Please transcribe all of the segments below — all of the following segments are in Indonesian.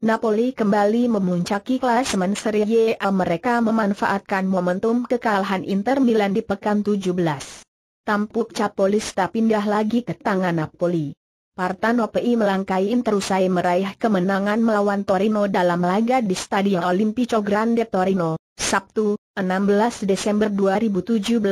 Napoli kembali memuncaki klasemen Serie A mereka memanfaatkan momentum kekalahan Inter Milan di pekan 17. Tampuk Capolis Capolista pindah lagi ke tangan Napoli. Partanopei PI melangkai Inter usai meraih kemenangan melawan Torino dalam laga di Stadion Olimpico Grande Torino, Sabtu, 16 Desember 2017,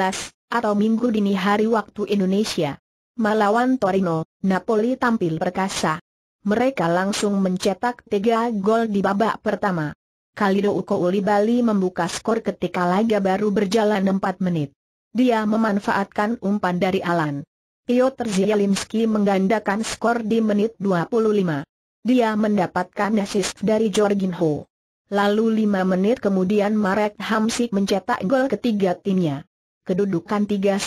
atau Minggu dini hari waktu Indonesia. Melawan Torino, Napoli tampil perkasa mereka langsung mencetak tiga gol di babak pertama. Kalido Uko Uli Bali membuka skor ketika laga baru berjalan empat menit. Dia memanfaatkan umpan dari Alan. Piotr Zielinski menggandakan skor di menit 25. Dia mendapatkan assist dari Jorginho. Lalu lima menit kemudian Marek Hamsik mencetak gol ketiga timnya. Kedudukan 3-0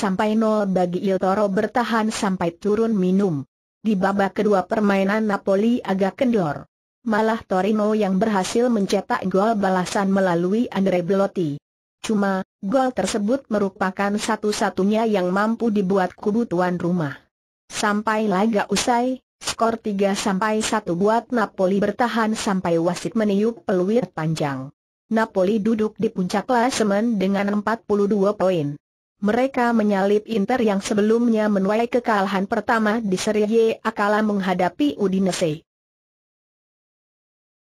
bagi Iltoro bertahan sampai turun minum. Di babak kedua permainan Napoli agak kendor. Malah Torino yang berhasil mencetak gol balasan melalui Andre Belotti. Cuma, gol tersebut merupakan satu-satunya yang mampu dibuat kubu tuan rumah. Sampai laga usai, skor 3-1 buat Napoli bertahan sampai wasit meniup peluit panjang. Napoli duduk di puncak klasemen dengan 42 poin. Mereka menyalip Inter yang sebelumnya menuai kekalahan pertama di Serie A kala menghadapi Udinese.